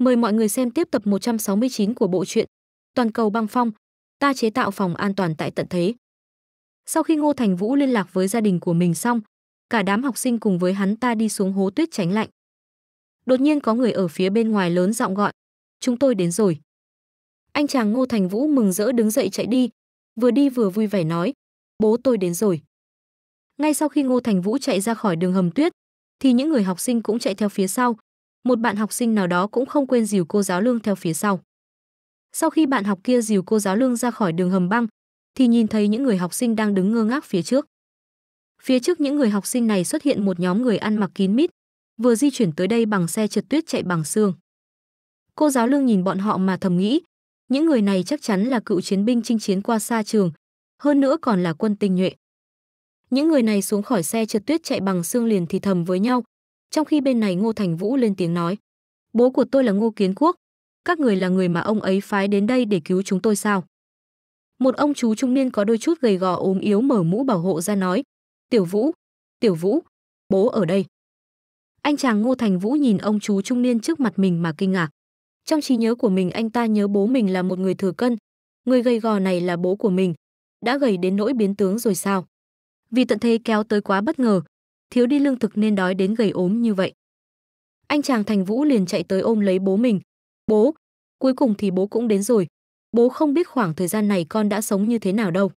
Mời mọi người xem tiếp tập 169 của bộ truyện Toàn cầu băng phong, ta chế tạo phòng an toàn tại tận thế. Sau khi Ngô Thành Vũ liên lạc với gia đình của mình xong, cả đám học sinh cùng với hắn ta đi xuống hố tuyết tránh lạnh. Đột nhiên có người ở phía bên ngoài lớn giọng gọi, "Chúng tôi đến rồi." Anh chàng Ngô Thành Vũ mừng rỡ đứng dậy chạy đi, vừa đi vừa vui vẻ nói, "Bố tôi đến rồi." Ngay sau khi Ngô Thành Vũ chạy ra khỏi đường hầm tuyết, thì những người học sinh cũng chạy theo phía sau, một bạn học sinh nào đó cũng không quên dìu cô giáo lương theo phía sau. Sau khi bạn học kia dìu cô giáo lương ra khỏi đường hầm băng, thì nhìn thấy những người học sinh đang đứng ngơ ngác phía trước. Phía trước những người học sinh này xuất hiện một nhóm người ăn mặc kín mít, vừa di chuyển tới đây bằng xe trượt tuyết chạy bằng xương. Cô giáo lương nhìn bọn họ mà thầm nghĩ, những người này chắc chắn là cựu chiến binh chinh chiến qua xa trường, hơn nữa còn là quân tinh nhuệ. Những người này xuống khỏi xe trượt tuyết chạy bằng xương liền thì thầm với nhau, trong khi bên này Ngô Thành Vũ lên tiếng nói: "Bố của tôi là Ngô Kiến Quốc, các người là người mà ông ấy phái đến đây để cứu chúng tôi sao?" Một ông chú trung niên có đôi chút gầy gò ốm yếu mở mũ bảo hộ ra nói: "Tiểu Vũ, Tiểu Vũ, bố ở đây." Anh chàng Ngô Thành Vũ nhìn ông chú trung niên trước mặt mình mà kinh ngạc. Trong trí nhớ của mình anh ta nhớ bố mình là một người thừa cân, người gầy gò này là bố của mình, đã gầy đến nỗi biến tướng rồi sao? Vì tận thế kéo tới quá bất ngờ, thiếu đi lương thực nên đói đến gầy ốm như vậy. Anh chàng Thành Vũ liền chạy tới ôm lấy bố mình. Bố, cuối cùng thì bố cũng đến rồi. Bố không biết khoảng thời gian này con đã sống như thế nào đâu.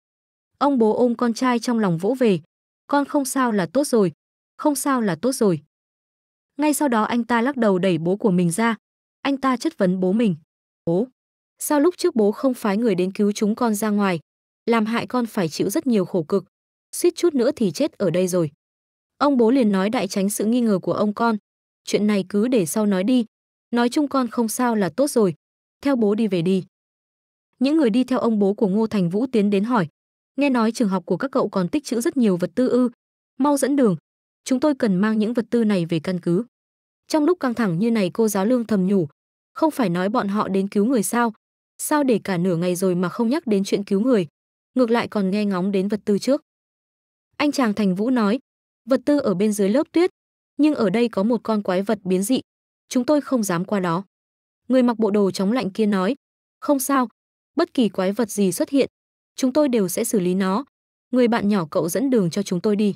Ông bố ôm con trai trong lòng vỗ về. Con không sao là tốt rồi. Không sao là tốt rồi. Ngay sau đó anh ta lắc đầu đẩy bố của mình ra. Anh ta chất vấn bố mình. Bố, sao lúc trước bố không phái người đến cứu chúng con ra ngoài? Làm hại con phải chịu rất nhiều khổ cực. Suýt chút nữa thì chết ở đây rồi. Ông bố liền nói đại tránh sự nghi ngờ của ông con. Chuyện này cứ để sau nói đi. Nói chung con không sao là tốt rồi. Theo bố đi về đi. Những người đi theo ông bố của Ngô Thành Vũ tiến đến hỏi. Nghe nói trường học của các cậu còn tích trữ rất nhiều vật tư ư. Mau dẫn đường. Chúng tôi cần mang những vật tư này về căn cứ. Trong lúc căng thẳng như này cô giáo lương thầm nhủ. Không phải nói bọn họ đến cứu người sao. Sao để cả nửa ngày rồi mà không nhắc đến chuyện cứu người. Ngược lại còn nghe ngóng đến vật tư trước. Anh chàng Thành Vũ nói, vật tư ở bên dưới lớp tuyết, nhưng ở đây có một con quái vật biến dị, chúng tôi không dám qua đó. Người mặc bộ đồ chống lạnh kia nói, không sao, bất kỳ quái vật gì xuất hiện, chúng tôi đều sẽ xử lý nó. Người bạn nhỏ cậu dẫn đường cho chúng tôi đi.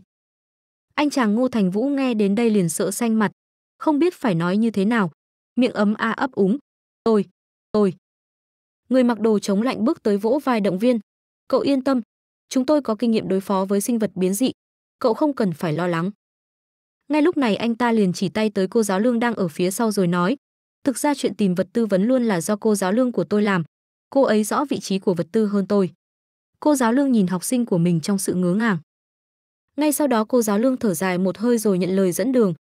Anh chàng Ngô Thành Vũ nghe đến đây liền sợ xanh mặt, không biết phải nói như thế nào, miệng ấm a ấp úng. Tôi, tôi. Người mặc đồ chống lạnh bước tới vỗ vai động viên. Cậu yên tâm, chúng tôi có kinh nghiệm đối phó với sinh vật biến dị, cậu không cần phải lo lắng. Ngay lúc này anh ta liền chỉ tay tới cô giáo lương đang ở phía sau rồi nói, thực ra chuyện tìm vật tư vấn luôn là do cô giáo lương của tôi làm, cô ấy rõ vị trí của vật tư hơn tôi. Cô giáo lương nhìn học sinh của mình trong sự ngớ ngàng. Ngay sau đó cô giáo lương thở dài một hơi rồi nhận lời dẫn đường,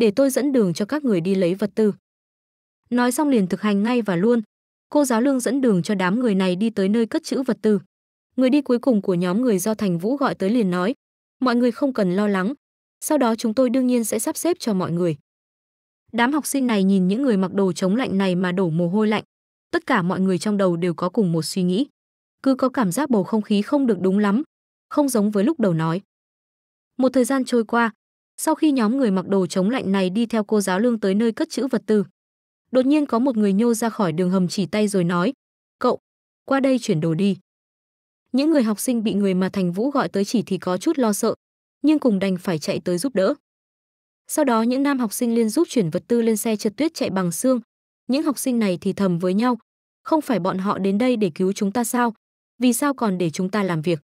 để tôi dẫn đường cho các người đi lấy vật tư. Nói xong liền thực hành ngay và luôn, cô giáo lương dẫn đường cho đám người này đi tới nơi cất trữ vật tư. Người đi cuối cùng của nhóm người do Thành Vũ gọi tới liền nói, mọi người không cần lo lắng. Sau đó chúng tôi đương nhiên sẽ sắp xếp cho mọi người. Đám học sinh này nhìn những người mặc đồ chống lạnh này mà đổ mồ hôi lạnh. Tất cả mọi người trong đầu đều có cùng một suy nghĩ. Cứ có cảm giác bầu không khí không được đúng lắm, không giống với lúc đầu nói. Một thời gian trôi qua, sau khi nhóm người mặc đồ chống lạnh này đi theo cô giáo lương tới nơi cất trữ vật tư, đột nhiên có một người nhô ra khỏi đường hầm chỉ tay rồi nói, cậu, qua đây chuyển đồ đi những người học sinh bị người mà Thành Vũ gọi tới chỉ thì có chút lo sợ, nhưng cùng đành phải chạy tới giúp đỡ. Sau đó những nam học sinh liên giúp chuyển vật tư lên xe trượt tuyết chạy bằng xương. Những học sinh này thì thầm với nhau, không phải bọn họ đến đây để cứu chúng ta sao? Vì sao còn để chúng ta làm việc?